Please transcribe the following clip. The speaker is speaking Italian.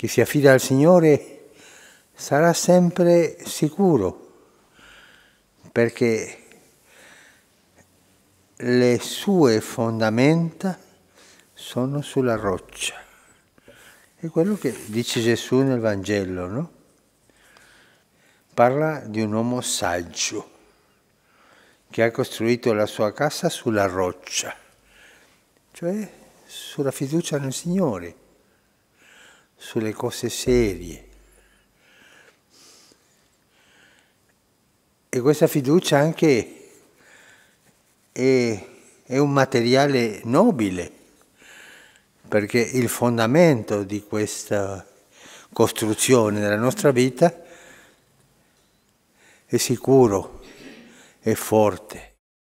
chi si affida al Signore sarà sempre sicuro, perché le sue fondamenta sono sulla roccia. È quello che dice Gesù nel Vangelo, no? Parla di un uomo saggio che ha costruito la sua casa sulla roccia, cioè sulla fiducia nel Signore sulle cose serie. E questa fiducia anche è, è un materiale nobile, perché il fondamento di questa costruzione della nostra vita è sicuro, è forte.